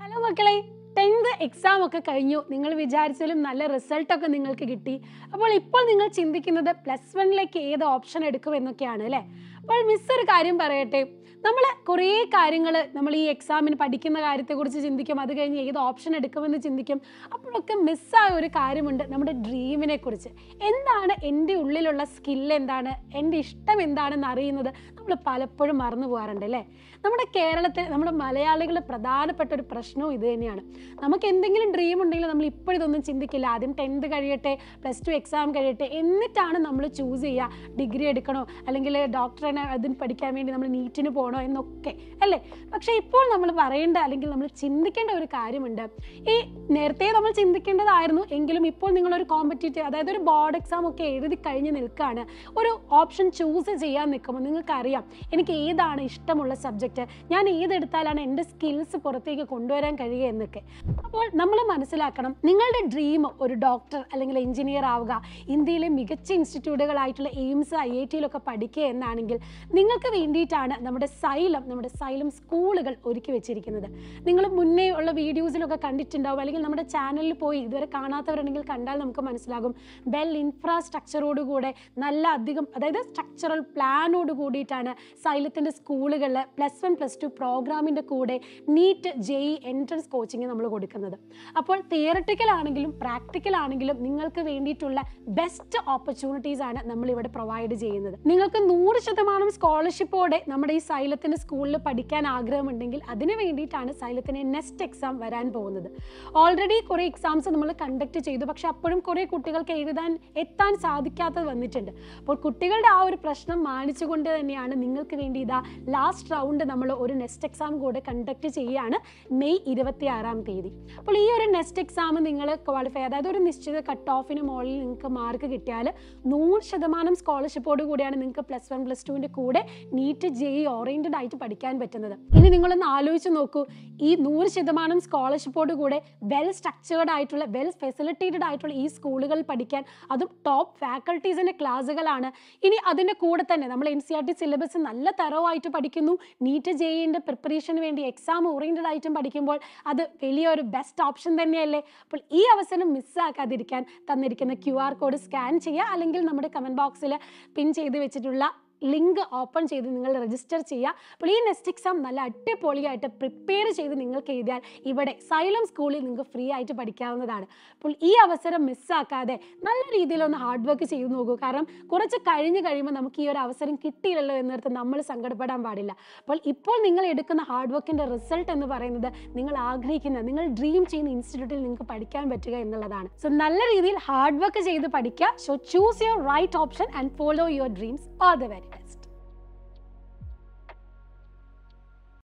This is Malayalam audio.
ഹലോ മക്കളെ ടെൻത്ത് എക്സാം ഒക്കെ കഴിഞ്ഞു നിങ്ങൾ വിചാരിച്ചാലും നല്ല റിസൾട്ടൊക്കെ നിങ്ങൾക്ക് കിട്ടി അപ്പോൾ ഇപ്പോൾ നിങ്ങൾ ചിന്തിക്കുന്നത് പ്ലസ് വണ്ണിലേക്ക് ഏത് ഓപ്ഷൻ എടുക്കും എന്നൊക്കെയാണ് അല്ലേ അപ്പോൾ മിസ് ഒരു കാര്യം പറയട്ടെ നമ്മൾ കുറേ കാര്യങ്ങൾ നമ്മൾ ഈ എക്സാമിന് പഠിക്കുന്ന കാര്യത്തെക്കുറിച്ച് ചിന്തിക്കും അത് കഴിഞ്ഞ് ഏത് ഓപ്ഷൻ എടുക്കുമെന്ന് ചിന്തിക്കും അപ്പോഴൊക്കെ മിസ്സായ ഒരു കാര്യമുണ്ട് നമ്മുടെ ഡ്രീമിനെ കുറിച്ച് എന്താണ് എൻ്റെ ഉള്ളിലുള്ള സ്കില്ല് എന്താണ് എൻ്റെ ഇഷ്ടം എന്താണെന്ന് അറിയുന്നത് നമ്മൾ പലപ്പോഴും മറന്നു പോകാറുണ്ട് അല്ലേ നമ്മുടെ കേരളത്തിൽ നമ്മുടെ മലയാളികളുടെ പ്രധാനപ്പെട്ട ഒരു പ്രശ്നവും ഇത് തന്നെയാണ് നമുക്ക് എന്തെങ്കിലും ഡ്രീം ഉണ്ടെങ്കിൽ നമ്മൾ ഇപ്പോഴിതൊന്നും ചിന്തിക്കില്ല ആദ്യം ടെൻത്ത് കഴിയട്ടെ പ്ലസ് ടു എക്സാം കഴിയട്ടെ എന്നിട്ടാണ് നമ്മൾ ചൂസ് ചെയ്യുക ഡിഗ്രി എടുക്കണോ അല്ലെങ്കിൽ ഡോക്ടറിനെ അതിന് പഠിക്കാൻ വേണ്ടി നമ്മൾ നീറ്റിന് പോകണം ആണോ എന്നൊക്കെ അല്ലേ പക്ഷേ ഇപ്പോൾ നമ്മൾ പറയേണ്ട അല്ലെങ്കിൽ നമ്മൾ ചിന്തിക്കേണ്ട ഒരു കാര്യമുണ്ട് ഈ നേരത്തെ നമ്മൾ ചിന്തിക്കേണ്ടതായിരുന്നു എങ്കിലും ഇപ്പോൾ നിങ്ങളൊരു കോമ്പറ്റീറ്റീവ് അതായത് ഒരു ബോർഡ് എക്സാം ഒക്കെ എഴുതി കഴിഞ്ഞ് നിൽക്കുകയാണ് ഒരു ഓപ്ഷൻ ചൂസ് ചെയ്യാൻ നിൽക്കുമ്പോൾ നിങ്ങൾക്കറിയാം എനിക്ക് ഏതാണ് ഇഷ്ടമുള്ള സബ്ജക്റ്റ് ഞാൻ ഏതെടുത്താലാണ് എൻ്റെ സ്കിൽസ് പുറത്തേക്ക് കൊണ്ടുവരാൻ കഴിയുക എന്നൊക്കെ അപ്പോൾ നമ്മൾ മനസ്സിലാക്കണം നിങ്ങളുടെ ഡ്രീം ഒരു ഡോക്ടർ അല്ലെങ്കിൽ എഞ്ചിനീയർ ആവുക ഇന്ത്യയിലെ മികച്ച ഇൻസ്റ്റിറ്റ്യൂട്ടുകളായിട്ടുള്ള എയിംസ് ഐ ഐ ടിയിലൊക്കെ പഠിക്കുക എന്നാണെങ്കിൽ നിങ്ങൾക്ക് വേണ്ടിയിട്ടാണ് നമ്മുടെ സൈലം നമ്മുടെ സൈലം സ്കൂളുകൾ ഒരുക്കി വെച്ചിരിക്കുന്നത് നിങ്ങൾ മുന്നേ ഉള്ള വീഡിയോസിലൊക്കെ കണ്ടിട്ടുണ്ടാവും അല്ലെങ്കിൽ നമ്മുടെ ചാനലിൽ പോയി ഇതുവരെ കാണാത്തവരുണ്ടെങ്കിൽ കണ്ടാൽ നമുക്ക് മനസ്സിലാകും വെൽ ഇൻഫ്രാസ്ട്രക്ചറോടുകൂടെ നല്ല അധികം അതായത് സ്ട്രക്ചറൽ പ്ലാനോട് കൂടിയിട്ടാണ് സൈലത്തിൻ്റെ സ്കൂളുകളിൽ പ്ലസ് വൺ പ്ലസ് ടു പ്രോഗ്രാമിൻ്റെ കൂടെ NEET J E entrance coaching നമ്മൾ കൊടുക്കുന്നത് അപ്പോൾ തിയറട്ടിക്കൽ ആണെങ്കിലും പ്രാക്ടിക്കൽ ആണെങ്കിലും നിങ്ങൾക്ക് വേണ്ടിയിട്ടുള്ള ബെസ്റ്റ് ഓപ്പർച്യൂണിറ്റീസ് ആണ് നമ്മൾ ഇവിടെ പ്രൊവൈഡ് ചെയ്യുന്നത് നിങ്ങൾക്ക് നൂറ് ശതമാനം സ്കോളർഷിപ്പോടെ നമ്മുടെ ഈ സൈലം സൈലത്തിന് സ്കൂളിൽ പഠിക്കാൻ ആഗ്രഹമുണ്ടെങ്കിൽ അതിന് വേണ്ടിയിട്ടാണ് സൈലത്തിന് നെക്സ്റ്റ് എക്സാം വരാൻ പോകുന്നത് ഓൾറെഡി കുറേ എക്സാംസ് നമ്മൾ കണ്ടക്ട് ചെയ്തു പക്ഷെ അപ്പോഴും കുറേ കുട്ടികൾക്ക് എഴുതാൻ എത്താൻ സാധിക്കാത്തത് വന്നിട്ടുണ്ട് അപ്പോൾ കുട്ടികളുടെ ആ ഒരു പ്രശ്നം മാനിച്ചുകൊണ്ട് തന്നെയാണ് നിങ്ങൾക്ക് വേണ്ടി ഇതാ ലാസ്റ്റ് റൗണ്ട് നമ്മൾ ഒരു നെക്സ്റ്റ് എക്സാം കൂടെ കണ്ടക്ട് ചെയ്യുകയാണ് മെയ് ഇരുപത്തി ആറാം തീയതി അപ്പോൾ ഈ ഒരു നെക്സ്റ്റ് എക്സാം നിങ്ങൾ ക്വാളിഫൈ അതായത് ഒരു നിശ്ചിത കട്ട് ഓഫിന് മുകളിൽ നിങ്ങൾക്ക് മാർക്ക് കിട്ടിയാൽ നൂറ് ശതമാനം സ്കോളർഷിപ്പോട് കൂടിയാണ് നിങ്ങൾക്ക് പ്ലസ് വൺ പ്ലസ് ടുവിൻ്റെ കൂടെ നീറ്റ് ജെ ഓർ ഓറിയന്റഡ് ആയിട്ട് പഠിക്കാൻ പറ്റുന്നത് ഇനി നിങ്ങളൊന്ന് ആലോചിച്ച് നോക്കൂ ഈ നൂറ് ശതമാനം സ്കോളർഷിപ്പോട് കൂടെ വെൽ സ്ട്രക്ചേർഡ് ആയിട്ടുള്ള വെൽ ഫെസിലിറ്റേറ്റഡ് ആയിട്ടുള്ള ഈ സ്കൂളുകൾ പഠിക്കാൻ അതും ടോപ്പ് ഫാക്കൾട്ടീസിൻ്റെ ക്ലാസ്സുകളാണ് ഇനി അതിൻ്റെ കൂടെ തന്നെ നമ്മൾ N C R T syllabus നല്ല തരവായിട്ട് പഠിക്കുന്നു നീറ്റ് ജെ ഇൻ്റെ പ്രിപ്പറേഷന് വേണ്ടി എക്സാം ഓറിയന്റഡ് ആയിട്ടും പഠിക്കുമ്പോൾ അത് വലിയൊരു ബെസ്റ്റ് ഓപ്ഷൻ തന്നെയല്ലേ അപ്പോൾ ഈ അവസരം മിസ്സാക്കാതിരിക്കാൻ തന്നിരിക്കുന്ന ക്യു ആർ കോഡ് സ്കാൻ ചെയ്യുക അല്ലെങ്കിൽ നമ്മുടെ കമൻറ്റ് ബോക്സിൽ പിൻ ചെയ്ത് വെച്ചിട്ടുള്ള ലിങ്ക് ഓപ്പൺ ചെയ്ത് നിങ്ങൾ രജിസ്റ്റർ ചെയ്യുക അപ്പോൾ ഈ നെക്സ്റ്റ് എക്സാം നല്ല അടിപൊളിയായിട്ട് പ്രിപ്പയർ ചെയ്ത് നിങ്ങൾക്ക് എഴുതിയാൽ ഇവിടെ സൈലം സ്കൂളിൽ നിങ്ങൾക്ക് ഫ്രീ ആയിട്ട് പഠിക്കാവുന്നതാണ് അപ്പോൾ ഈ അവസരം മിസ്സാക്കാതെ നല്ല രീതിയിലൊന്ന് ഹാർഡ് വർക്ക് ചെയ്ത് നോക്കൂ കാരണം കുറച്ച് കഴിഞ്ഞ് കഴിയുമ്പോൾ നമുക്ക് ഈ ഒരു അവസരം കിട്ടിയില്ലല്ലോ എന്നിടത്ത് നമ്മൾ സങ്കടപ്പെടാൻ പാടില്ല അപ്പോൾ ഇപ്പോൾ നിങ്ങൾ എടുക്കുന്ന ഹാർഡ് വർക്കിൻ്റെ റിസൾട്ട് എന്ന് പറയുന്നത് നിങ്ങൾ ആഗ്രഹിക്കുന്ന നിങ്ങൾ ഡ്രീം ചെയ്യുന്ന ഇൻസ്റ്റിറ്റ്യൂട്ടിൽ നിങ്ങൾക്ക് പഠിക്കാൻ പറ്റുക എന്നുള്ളതാണ് സോ നല്ല രീതിയിൽ ഹാർഡ് വർക്ക് ചെയ്ത് പഠിക്കുക so choose your right option and follow your dreams all the very podcast.